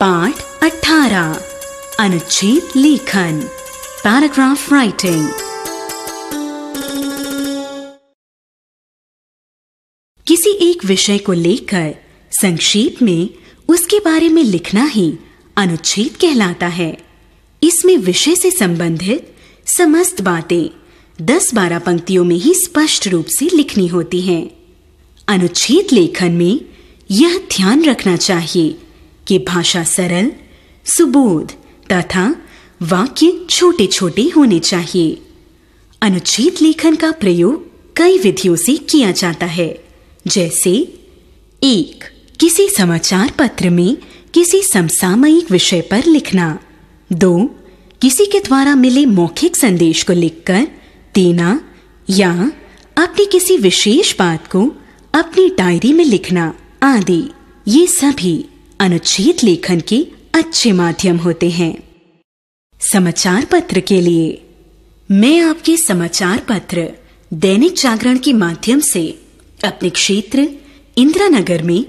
पाठ अठारह अनुच्छेद लेखन पैराग्राफ राइटिंग किसी एक विषय को लेकर संक्षेप में उसके बारे में लिखना ही अनुच्छेद कहलाता है इसमें विषय से संबंधित समस्त बातें दस बारह पंक्तियों में ही स्पष्ट रूप से लिखनी होती हैं। अनुच्छेद लेखन में यह ध्यान रखना चाहिए कि भाषा सरल सुबोध तथा वाक्य छोटे छोटे होने चाहिए अनुच्छेद लेखन का प्रयोग कई विधियों से किया जाता है जैसे एक किसी समाचार पत्र में किसी समसामयिक विषय पर लिखना दो किसी के द्वारा मिले मौखिक संदेश को लिखकर देना या अपनी किसी विशेष बात को अपनी डायरी में लिखना आदि ये सभी अनुच्छेद लेखन के अच्छे माध्यम होते हैं समाचार पत्र के लिए मैं आपके समाचार पत्र दैनिक जागरण के माध्यम से अपने क्षेत्र इंदिरा नगर में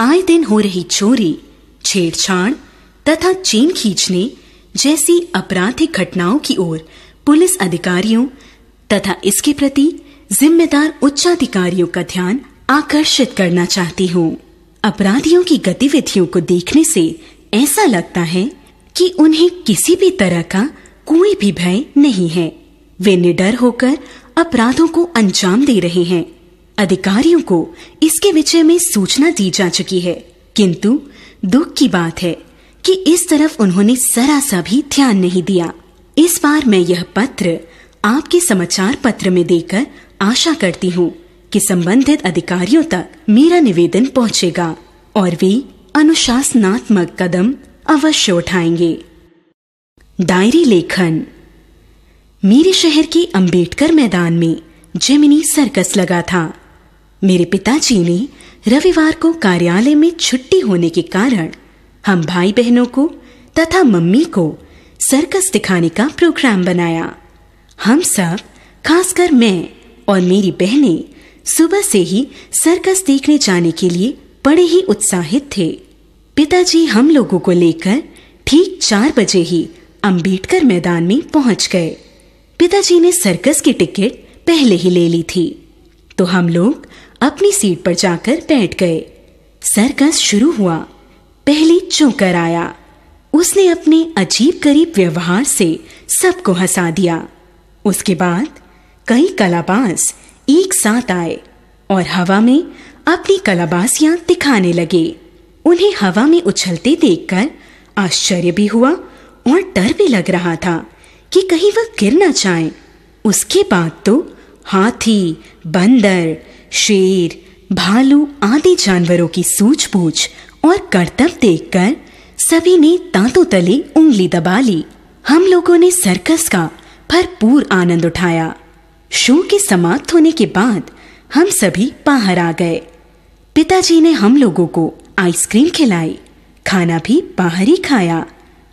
आए दिन हो रही चोरी छेड़छाड़ तथा चेन खींचने जैसी आपराधिक घटनाओं की ओर पुलिस अधिकारियों तथा इसके प्रति जिम्मेदार उच्चाधिकारियों का ध्यान आकर्षित करना चाहती हूँ अपराधियों की गतिविधियों को देखने से ऐसा लगता है कि उन्हें किसी भी तरह का कोई भी भय नहीं है वे निडर होकर अपराधों को अंजाम दे रहे हैं अधिकारियों को इसके विषय में सूचना दी जा चुकी है किंतु दुख की बात है कि इस तरफ उन्होंने जरा सा भी ध्यान नहीं दिया इस बार मैं यह पत्र आपके समाचार पत्र में देकर आशा करती हूँ कि संबंधित अधिकारियों तक मेरा निवेदन पहुंचेगा और वे अनुशासनात्मक कदम अवश्य उठाएंगे डायरी लेखन मेरे शहर के अंबेडकर मैदान में जेमिनी सर्कस लगा था मेरे पिताजी ने रविवार को कार्यालय में छुट्टी होने के कारण हम भाई बहनों को तथा मम्मी को सर्कस दिखाने का प्रोग्राम बनाया हम सब खासकर मैं और मेरी बहनें सुबह से ही सर्कस देखने जाने के लिए बड़े ही उत्साहित थे पिताजी हम लोगों को लेकर ठीक चार बजे ही अंबेडकर मैदान में पहुंच गए पिताजी ने सर्कस की टिकट पहले ही ले ली थी तो हम लोग अपनी सीट पर जाकर बैठ गए सर्कस शुरू हुआ पहले चौकर आया उसने अपने अजीब करीब व्यवहार से सबको हंसा दिया उसके बाद कई कलाबाज एक साथ आए और हवा में अपनी कलाबाजियां दिखाने लगे उन्हें हवा में उछलते देखकर आश्चर्य भी हुआ और डर भी लग रहा था कि कहीं वह गिर ना जाए उसके बाद तो हाथी बंदर शेर भालू आदि जानवरों की सूझबूझ और करतब देखकर सभी ने तांतों तले उंगली दबा ली हम लोगों ने सर्कस का भरपूर आनंद उठाया शो के समाप्त होने के बाद हम सभी बाहर आ गए पिताजी ने हम लोगों को आइसक्रीम खिलाई खाना भी बाहर ही खाया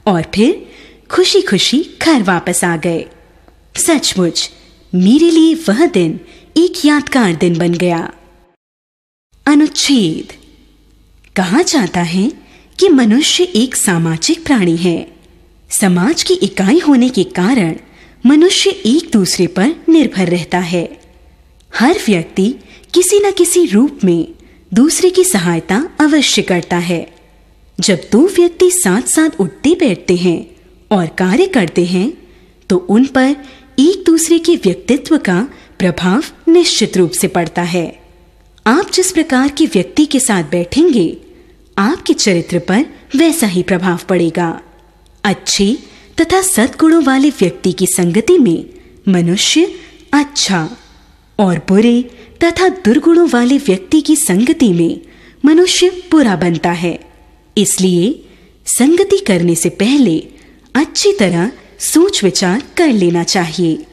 और फिर खुशी खुशी घर वापस आ गए सचमुच मेरे लिए वह दिन एक यादगार दिन बन गया अनुच्छेद कहा जाता है कि मनुष्य एक सामाजिक प्राणी है समाज की इकाई होने के कारण मनुष्य एक दूसरे पर निर्भर रहता है हर व्यक्ति किसी न किसी रूप में दूसरे की सहायता अवश्य करता है जब दो व्यक्ति साथ साथ उठते बैठते हैं और कार्य करते हैं तो उन पर एक दूसरे के व्यक्तित्व का प्रभाव निश्चित रूप से पड़ता है आप जिस प्रकार के व्यक्ति के साथ बैठेंगे आपके चरित्र पर वैसा ही प्रभाव पड़ेगा अच्छे तथा सद्गुणों वाले व्यक्ति की संगति में मनुष्य अच्छा और बुरे तथा दुर्गुणों वाले व्यक्ति की संगति में मनुष्य बुरा बनता है इसलिए संगति करने से पहले अच्छी तरह सोच विचार कर लेना चाहिए